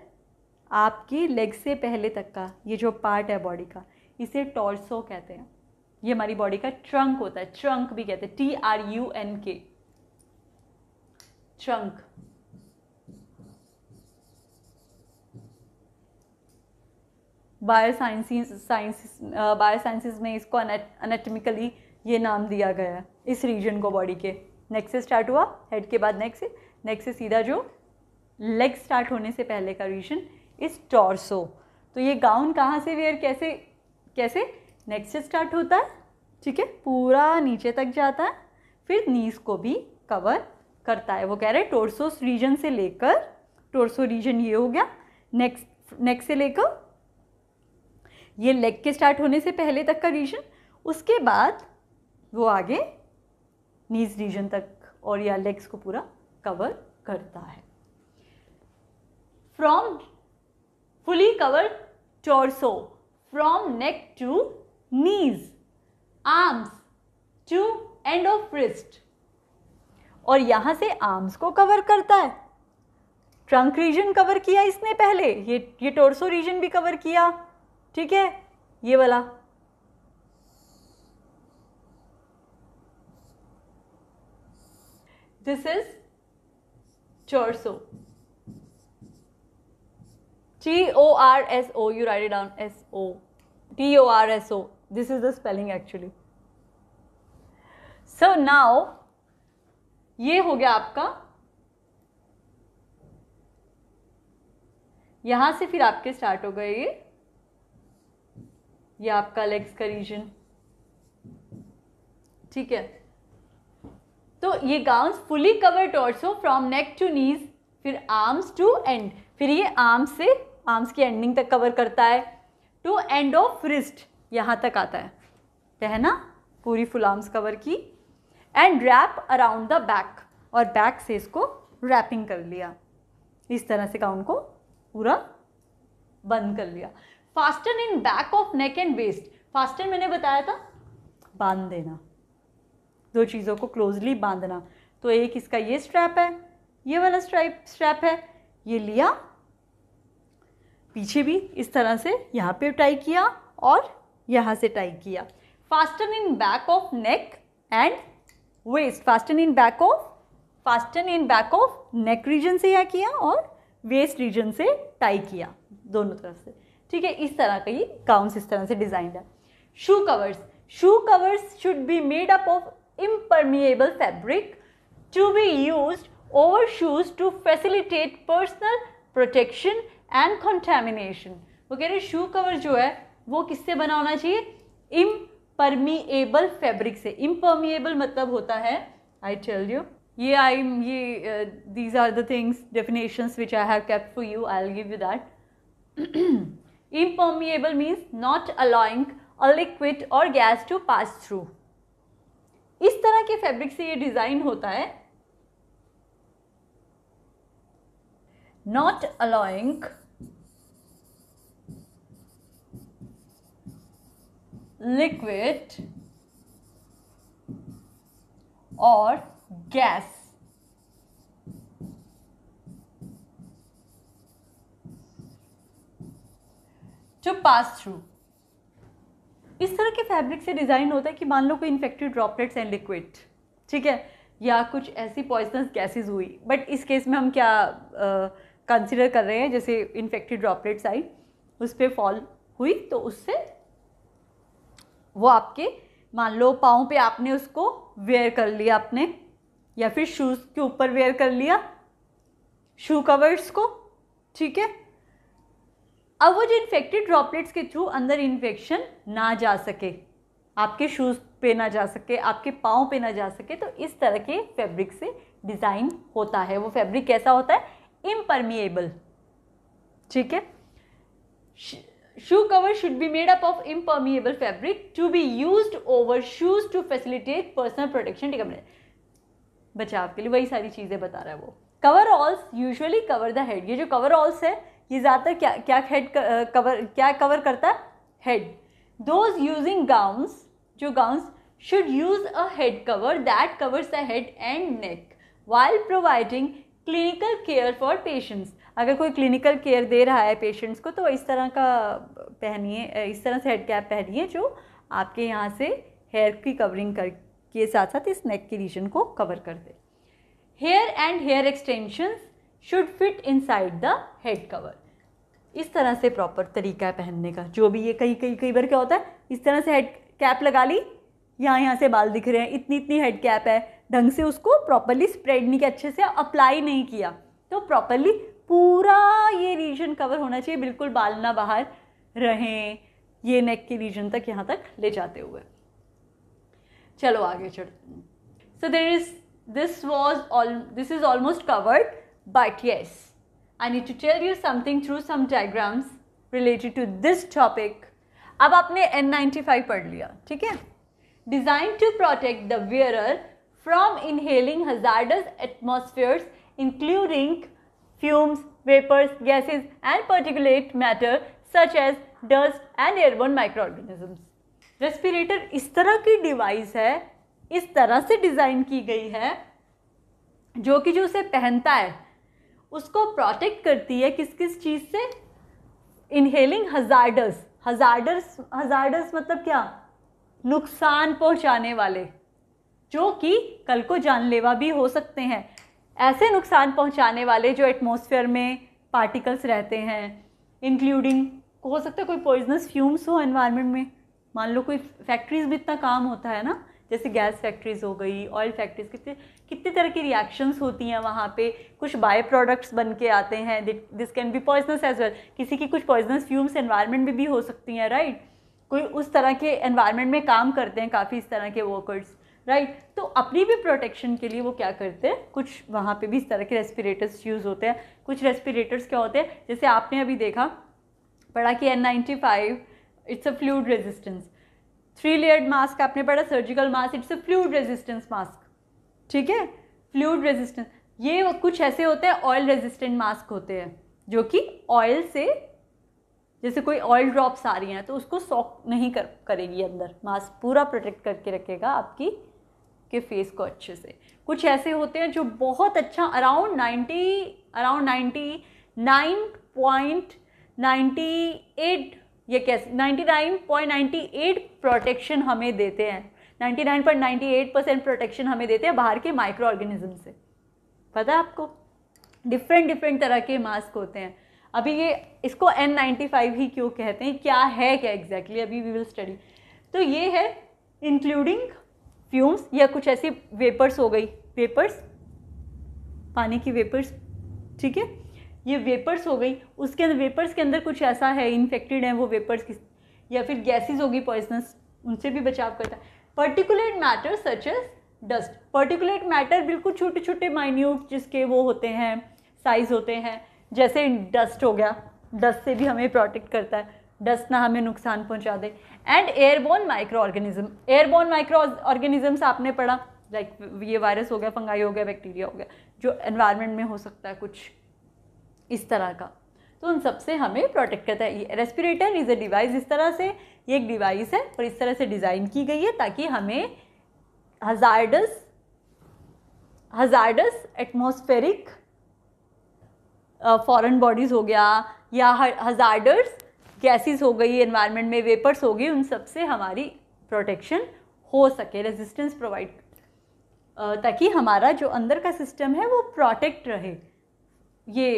आपकी लेग से पहले तक का ये जो पार्ट है बॉडी का इसे टॉर्सो कहते हैं ये हमारी बॉडी का ट्रंक होता है ट्रंक भी कहते हैं T R U N K trunk bio sciences science bio sciences में इसको अनेटमिकली ये नाम दिया गया है इस रीजन को बॉडी के नेक्स्ट से स्टार्ट हुआ हेड के बाद नेक्स्ट नेक्स्ट से सीधा जो लेग स्टार्ट होने से पहले का रीजन इस टॉर्सो तो ये गाउन कहाँ से वेयर कैसे कैसे नेक्स्ट से स्टार्ट होता है ठीक है पूरा नीचे तक जाता है फिर नीस को भी कवर करता है वो कह रहे हैं टोर्सोस रीजन से लेकर टोर्सो रीजन ये हो गया नेक्स्ट नेक्स्ट से लेकर ये लेग के स्टार्ट होने से पहले तक का रीजन उसके बाद वो आगे नीज रीजन तक और या लेग्स को पूरा कवर करता है from fully cover torso from neck to knees arms to end of wrist और यहां से आर्म्स को कवर करता है ट्रंक रीजन कवर किया इसने पहले ये ये टोर्सो रीजन भी कवर किया ठीक है ये वाला this is torso T O R S O you write down S O T O R S O this is the spelling actually so now ये हो गया आपका यहां से फिर आपके स्टार्ट हो गए ये ये आपका लेग्स का रीजन ठीक है तो ये gown fully cover torso from neck to knees फिर आर्म्स टू एंड फिर ये आर्म्स से आर्म्स की एंडिंग तक कवर करता है टू एंड ऑफ रिस्ट यहाँ तक आता है पहना तो पूरी फुल आर्म्स कवर की and wrap around the back और बैक से इसको रैपिंग कर लिया इस तरह से गाउन को पूरा बंद कर लिया fasten in back of neck and waist fasten मैंने बताया था बांध देना दो चीज़ों को क्लोजली बांधना तो एक इसका ये स्ट्रैप है ये वाला स्ट्राइप स्ट्रैप है ये लिया पीछे भी इस तरह से यहाँ पे टाई किया और यहाँ से टाई किया fasten in back of neck and waist fasten in back of fasten in back of neck region से यह किया और वेस्ट रीजन से टाई किया दोनों तरफ से ठीक है इस तरह का ये गाउन्स इस तरह से डिजाइंड है shoe covers shoe covers should be made up of impermeable fabric to be use over shoes to facilitate personal protection and contamination वो कह रहे शू कवर जो है वो किससे बना होना चाहिए इम्परमिएबल फैब्रिक से इम्परमिएबल मतलब होता है आई टेल यू ये आई ये these are the things definitions which I have kept for you I will give you that Impermeable means not allowing a liquid or gas to pass through. इस तरह के fabric से ये design होता है not allowing liquid or gas जो pass through इस तरह के फैब्रिक से डिज़ाइन होता है कि मान लो कोई इन्फेक्टेड ड्रॉपलेट्स एंड लिक्विड ठीक है या कुछ ऐसी पॉइजनस गैसेज हुई बट इस केस में हम क्या कंसिडर कर रहे हैं जैसे इन्फेक्टेड ड्रॉपलेट्स आई उस पर फॉल हुई तो उससे वो आपके मान लो पाँव पे आपने उसको वेयर कर लिया आपने या फिर शूज़ के ऊपर वेयर कर लिया शू कवर्स को ठीक है अब वो जो इन्फेक्टेड ड्रॉपलेट्स के थ्रू अंदर इन्फेक्शन ना जा सके आपके शूज़ पे ना जा सके आपके पाँव पे ना जा सके तो इस तरह के फैब्रिक से डिज़ाइन होता है वो फैब्रिक कैसा होता है इम्परमिएबल ठीक है shoe cover should be made up of impermeable fabric to be use over shoes to facilitate personal protection ठीक है बचाव के लिए वही सारी चीज़ें बता रहा है वो coveralls usually cover the head ये जो कवर ऑल्स है ये ज़्यादातर क्या क्या हेड कवर क्या कवर करता है हेड दोज यूजिंग गाउन्स जो gowns should use a head cover that covers the head and neck while providing clinical care for patients अगर कोई क्लिनिकल केयर दे रहा है पेशेंट्स को तो इस तरह का पहनिए इस तरह से हेड कैप पहनिए जो आपके यहाँ से हेयर की कवरिंग कर के साथ साथ इस नेक के रीजन को कवर कर दे hair and hair extensions should fit inside the head cover इस तरह से प्रॉपर तरीका है पहनने का जो भी ये कई कई कई बार क्या होता है इस तरह से हेड कैप लगा ली यहाँ यहाँ से बाल दिख रहे हैं इतनी इतनी हेड कैप है ढंग से उसको प्रॉपरली स्प्रेड नहीं किया अच्छे से अप्लाई नहीं किया तो प्रॉपरली पूरा ये रीजन कवर होना चाहिए बिल्कुल बाल ना बाहर रहें ये नेक के रीजन तक यहाँ तक ले जाते हुए चलो आगे चढ़ so there is this was all this is almost covered But yes, I need to tell you something through some diagrams related to this topic. ab आपने N95 पढ़ liya theek hai designed to protect the wearer from inhaling hazardous atmospheres including fumes, vapors, gases and particulate matter such as dust and airborne microorganisms. respirator is tarah ki device hai is tarah se design ki gayi hai जो कि जो उसे पहनता है उसको protect करती है किस किस चीज़ से इनहेलिंग हजार्डस हजार्डस हजार्डस मतलब क्या नुकसान पहुंचाने वाले जो कि कल को जानलेवा भी हो सकते हैं ऐसे नुकसान पहुंचाने वाले जो एटमॉस्फेयर में पार्टिकल्स रहते हैं इंक्लूडिंग हो सकता है कोई पॉइजनस फ्यूम्स हो एनवायरनमेंट में मान लो कोई फैक्ट्रीज में इतना काम होता है ना जैसे गैस फैक्ट्रीज हो गई ऑयल फैक्ट्रीज कितने कितनी तरह की रिएक्शंस होती हैं वहाँ पे कुछ बाय प्रोडक्ट्स बन के आते हैं this can be poisonous as well किसी की कुछ पॉइजनस फ्यूम्स एनवायरनमेंट में भी हो सकती हैं राइट कोई उस तरह के एनवायरनमेंट में काम करते हैं काफ़ी इस तरह के वर्कर्स राइट right? तो अपनी भी प्रोटेक्शन के लिए वो क्या करते हैं कुछ वहाँ पे भी इस तरह के रेस्पिरेटर्स यूज़ होते हैं कुछ रेस्पिरेटर्स क्या होते हैं जैसे आपने अभी देखा पढ़ा कि N ninety five it's a fluid resistance three layered mask आपने पढ़ा surgical mask it's a fluid resistance mask ठीक है फ्लूड रेजिस्टेंस ये कुछ ऐसे होते हैं ऑयल रेजिस्टेंट मास्क होते हैं जो कि ऑयल से जैसे कोई ऑयल ड्रॉप्स आ रही हैं तो उसको सॉक नहीं कर करेगी अंदर मास्क पूरा प्रोटेक्ट करके रखेगा आपकी के फेस को अच्छे से कुछ ऐसे होते हैं जो बहुत अच्छा around ninety around ninety nine point ninety eight ये कैसे ninety nine point ninety eight protection हमें देते हैं 99.98 परसेंट प्रोटेक्शन हमें देते हैं बाहर के माइक्रो ऑर्गेनिज्म से पता है आपको डिफरेंट डिफरेंट तरह के मास्क होते हैं अभी ये इसको एन ही क्यों कहते हैं क्या है क्या एग्जैक्टली exactly? अभी वी विल स्टडी तो ये है इंक्लूडिंग फ्यूम्स या कुछ ऐसी वेपर्स हो गई वेपर्स पानी की वेपर्स ठीक है ये वेपर्स हो गई उसके अंदर वेपर्स के अंदर कुछ ऐसा है इन्फेक्टेड है वो वेपर्स किस या फिर गैसेस होगी पॉइजनस उनसे भी बचाव करता है particulate matter such as dust particulate matter बिल्कुल छोटे छोटे माइन्यूट जिसके वो होते हैं साइज़ होते हैं जैसे डस्ट हो गया डस्ट से भी हमें प्रोटेक्ट करता है डस्ट ना हमें नुकसान पहुंचा दे and airborne micro organism airborne micro organisms आपने पढ़ा लाइक like, ये वायरस हो गया फंगाई हो गया बैक्टीरिया हो गया जो एनवायरनमेंट में हो सकता है कुछ इस तरह का तो उन सब से हमें प्रोटेक्ट करता है रेस्पिरेटर इज़ अ डिवाइस इस तरह से ये एक डिवाइस है और इस तरह से डिज़ाइन की गई है ताकि हमें hazardous hazardous atmospheric foreign bodies हो गया या हजार्डस गैसेस हो गई एनवायरनमेंट में वेपर्स हो गई उन सब से हमारी प्रोटेक्शन हो सके रेजिस्टेंस प्रोवाइड ताकि हमारा जो अंदर का सिस्टम है वो प्रोटेक्ट रहे ये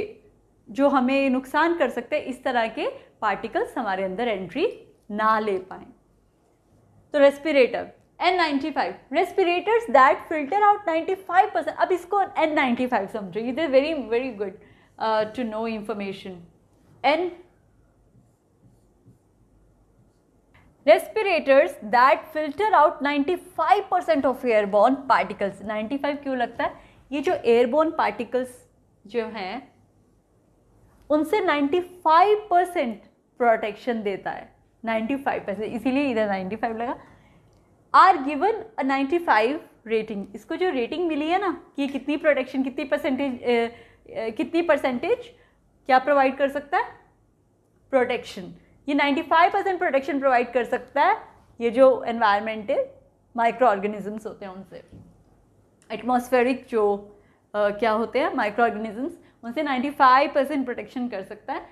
जो हमें नुकसान कर सकते हैं इस तरह के पार्टिकल्स हमारे अंदर एंट्री ना ले पाए तो respirator N95 respirators that filter out 95% अब इसको N95 समझो it is very very good to know information N respirators that filter out 95 percent of airborne particles 95 क्यों लगता है ये जो एयरबोर्न पार्टिकल्स जो हैं उनसे 95 परसेंट प्रोटेक्शन देता है 95 परसेंट इसीलिए इधर 95 लगा आर गिवन अ 95 रेटिंग इसको जो रेटिंग मिली है ना कि कितनी प्रोटेक्शन कितनी परसेंटेज कितनी परसेंटेज क्या प्रोवाइड कर सकता है प्रोटेक्शन ये 95 परसेंट प्रोटेक्शन प्रोवाइड कर सकता है ये जो एनवायरमेंट है माइक्रो ऑर्गेनिजम्स होते हैं उनसे एटमॉस्फेरिक जो Uh, क्या होते हैं माइक्रो ऑर्गेनिजम्स उनसे 95 परसेंट प्रोटेक्शन कर सकता है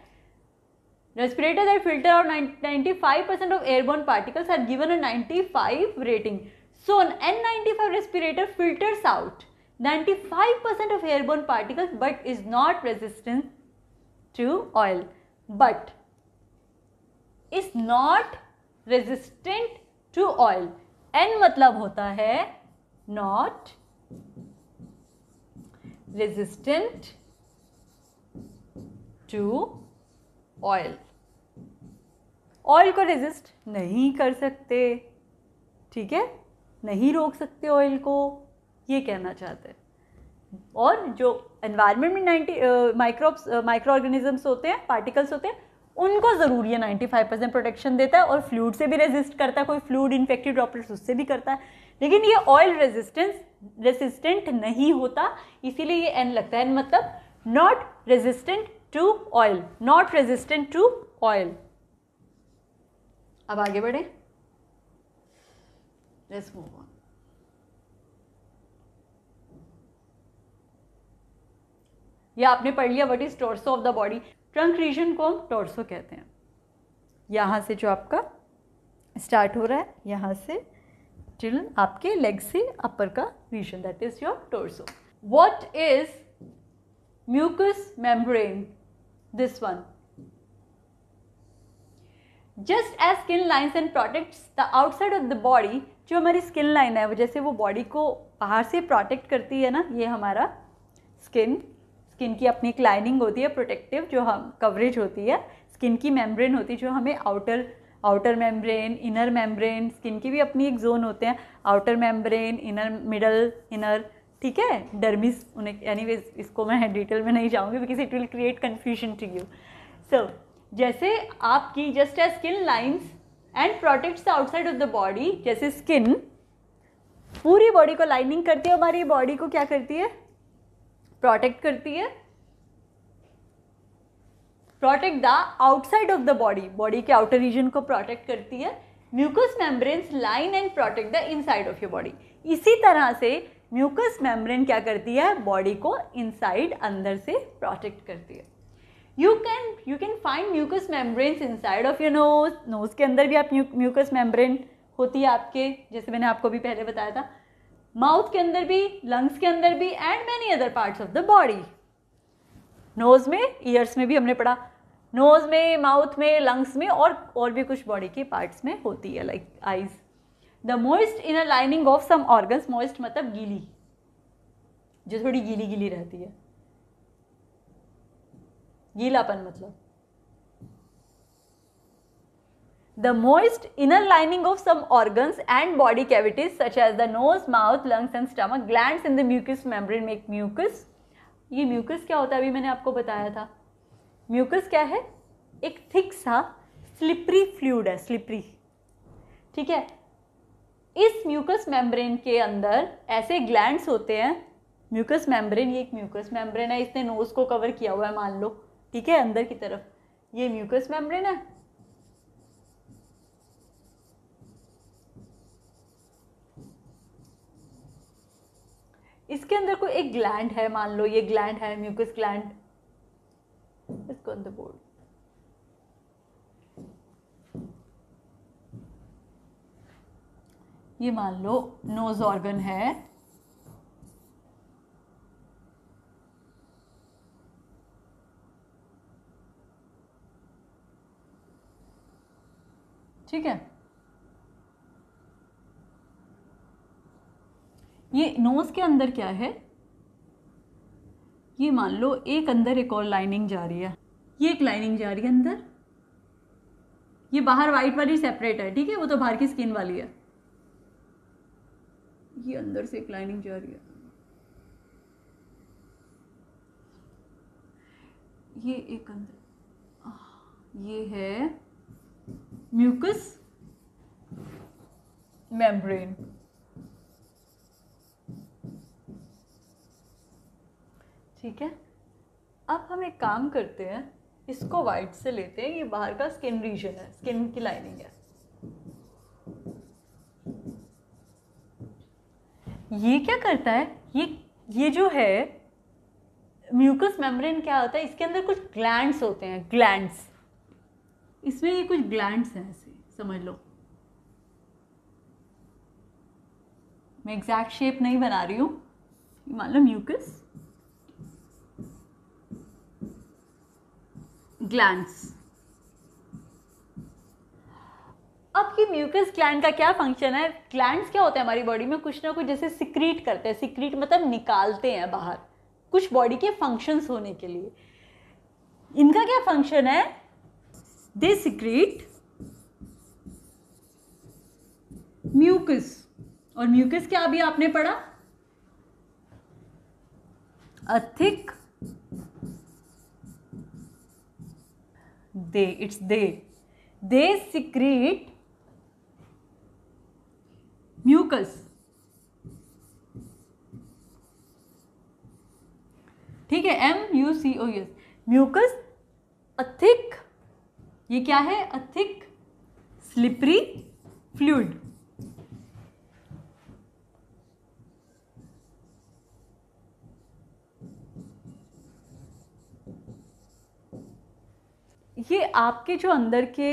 रेस्पिरेटर दैट फिल्टर और 95 percent of airborne particles are given a 95 rating so N N respirator filters out 95 percent of airborne particles but is not resistant to oil but is not resistant to oil N मतलब होता है not resistant to oil oil को resist नहीं कर सकते ठीक है नहीं रोक सकते ऑयल को ये कहना चाहते हैं और जो एनवायरनमेंट में नाइन्टी माइक्रोब्स माइक्रो ऑर्गेनिजम्स होते हैं पार्टिकल्स होते हैं उनको ज़रूर ये 95 परसेंट प्रोटेक्शन देता है और फ्लूड से भी रेजिस्ट करता है कोई फ्लूड इन्फेक्टेड ड्रॉपलेट्स उससे भी करता है लेकिन ये ऑयल रेजिस्टेंस रेसिस्टेंट नहीं होता इसीलिए ये एन लगता है एन मतलब not resistant to oil not resistant to oil अब आगे बढ़े लेट्स आपने पढ़ लिया what is torso of the body trunk region को हम टोर्सो कहते हैं यहां से जो आपका स्टार्ट हो रहा है यहां से चिल्ड्रन आपके लेग से अपर का region that is your torso what is mucous membrane this one. Just as skin lines and protects the outside of the body जो हमारी स्किन लाइन है वो जैसे वो बॉडी को बाहर से प्रोटेक्ट करती है ना ये हमारा स्किन स्किन की अपनी एक लाइनिंग होती है प्रोटेक्टिव जो हम कवरेज होती है स्किन की मेम्ब्रेन होती है जो हमें outer outer membrane inner membrane skin की भी अपनी एक जोन होते हैं outer membrane inner middle inner ठीक है डर्मिस उन्हें एनी इसको मैं डिटेल में नहीं जाऊँगी because it will create confusion to you so जैसे आपकी just as skin lines and protects the outside of the body जैसे स्किन पूरी बॉडी को लाइनिंग करती है हमारी बॉडी को क्या करती है प्रोटेक्ट करती है protect the outside of the body body के आउटर रीजन को प्रोटेक्ट करती है mucous membranes line and protect the inside of your body इसी तरह से म्यूकस मेम्ब्रेन क्या करती है बॉडी को इनसाइड अंदर से प्रोटेक्ट करती है you can you can find mucous membrane inside of your nose nose के अंदर भी आप म्यूकस मेम्ब्रेन होती है आपके जैसे मैंने आपको भी पहले बताया था माउथ के अंदर भी लंग्स के अंदर भी and many other parts of the body nose में ईयर्स में भी हमने पढ़ा नोज़ में माउथ में लंग्स में और और भी कुछ बॉडी के पार्ट्स में होती है like like eyes the moist inner lining of some organs moist मतलब गीली जो थोड़ी गीली गीली रहती है गीलापन मतलब the moist inner lining of some organs and body cavities such as the nose mouth lungs and stomach gland in the mucous membrane make mucus ये म्यूकस क्या होता है अभी मैंने आपको बताया था म्यूकस क्या है एक थिक सा स्लिपरी फ्लूड है स्लिपरी ठीक है इस म्यूकस मेम्ब्रेन के अंदर ऐसे ग्लैंड्स होते हैं म्यूकस मेम्ब्रेन ये एक म्यूकस मेम्ब्रेन है इसने नोज़ को कवर किया हुआ है मान लो ठीक है अंदर की तरफ ये म्यूकस मेम्ब्रेन है इसके अंदर कोई एक ग्लैंड है मान लो ये ग्लैंड है म्यूकस ग्लैंड इसको अंदर बोर्ड ये मान लो नोज ऑर्गन है ठीक है ये नोज के अंदर क्या है ये मान लो एक अंदर एक और लाइनिंग जा रही है ये एक लाइनिंग जा रही है अंदर ये बाहर वाइट वाली सेपरेट है ठीक है वो तो बाहर की स्किन वाली है ये अंदर से एक लाइनिंग जा रही है ये एक अंदर ये है म्यूकस मेम्ब्रेन ठीक है अब हम एक काम करते हैं इसको वाइट से लेते हैं ये बाहर का स्किन रीजन है स्किन की लाइनिंग है ये क्या करता है ये ये जो है म्यूकस मेम्ब्रेन क्या होता है इसके अंदर कुछ ग्लैंड्स होते हैं ग्लैंड्स इसमें ये कुछ ग्लैंड्स हैं ऐसे समझ लो मैं एग्जैक्ट शेप नहीं बना रही हूँ मान लो म्यूकस ग्लैंड्स अब ये म्यूकस ग्लैंड का क्या फंक्शन है ग्लैंड क्या होते हैं हमारी बॉडी में कुछ ना कुछ जैसे सिक्रीट करते हैं सिक्रीट मतलब निकालते हैं बाहर कुछ बॉडी के फंक्शंस होने के लिए इनका क्या फंक्शन है दे सिक्रीट म्यूकस और म्यूकस क्या अभी आपने पढ़ा अथिक they it's they they secrete mucus ठीक है M U C O yes mucus अथिक ये क्या है अथिक स्लिपरी फ्लूड ये आपके जो अंदर के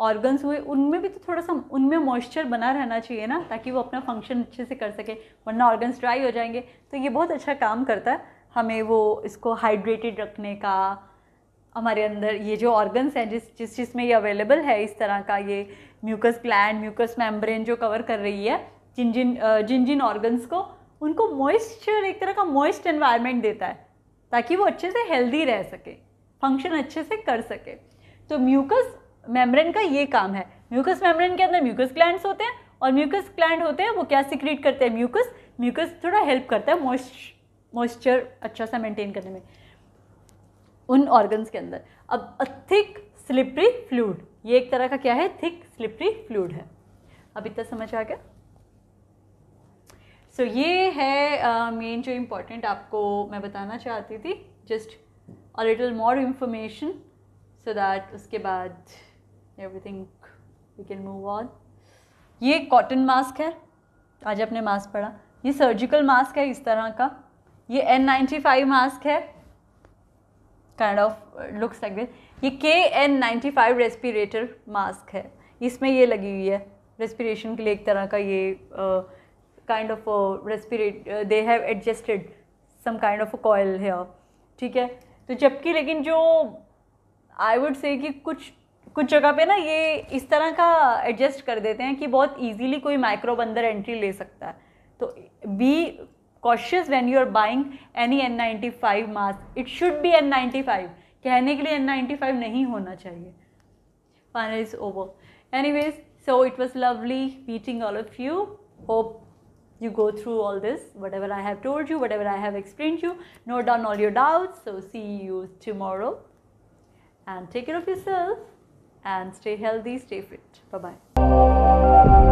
ऑर्गन्स हुए उनमें भी तो थोड़ा सा उनमें मॉइस्चर बना रहना चाहिए ना ताकि वो अपना फंक्शन अच्छे से कर सके वरना ऑर्गन्स ड्राई हो जाएंगे तो ये बहुत अच्छा काम करता है हमें वो इसको हाइड्रेटेड रखने का हमारे अंदर ये जो ऑर्गन्स हैं जिस जिस चीज़ में ये अवेलेबल है इस तरह का ये म्यूकस प्लान म्यूकस मेम्ब्रेन जो कवर कर रही है जिन जिन जिन जिन ऑर्गन्स को उनको मॉइस्चर एक तरह का मॉइस्ट एनवायरनमेंट देता है ताकि वो अच्छे से हेल्दी रह सके फंक्शन अच्छे से कर सके तो म्यूकस मेम्ब्रेन का ये काम है म्यूकस मेम्ब्रेन के अंदर म्यूकस ग्लैंड्स होते हैं और म्यूकस ग्लैंड होते हैं वो क्या सिक्रीट करते हैं म्यूकस म्यूकस थोड़ा हेल्प करता है मॉइस्चर अच्छा सा मेंटेन करने में उन ऑर्गन्स के अंदर अब थिक स्लिपरी फ्लूड ये एक तरह का क्या है थिक स्लिपरी फ्लूड है अब इतना समझ आ गया सो ये है मेन uh, जो इम्पोर्टेंट आपको मैं बताना चाहती थी just a little more information so that उसके बाद everything we can move on ये कॉटन मास्क है आज आपने मास्क पढ़ा ये सर्जिकल मास्क है इस तरह का ये एन नाइन्टी फाइव मास्क है kind of looks like this ये के N ninety five respirator mask है इसमें ये लगी हुई है रेस्पिरेशन के लिए एक तरह का ये kind of respirate they have adjusted some kind of coil है ठीक है तो जबकि लेकिन जो आई वुड से कि कुछ कुछ जगह पे ना ये इस तरह का एडजस्ट कर देते हैं कि बहुत इजीली कोई माइक्रोब अंदर एंट्री ले सकता है तो be cautious when you are buying any N ninety five mask it should be N ninety five कहने के लिए एन नाइन्टी फाइव नहीं होना चाहिए final is over anyways so it was lovely meeting all of you hope you go through all this what i have told you whatever i have explained you note down all your doubts so see you tomorrow and take care of yourself and stay healthy, stay fit. Bye bye.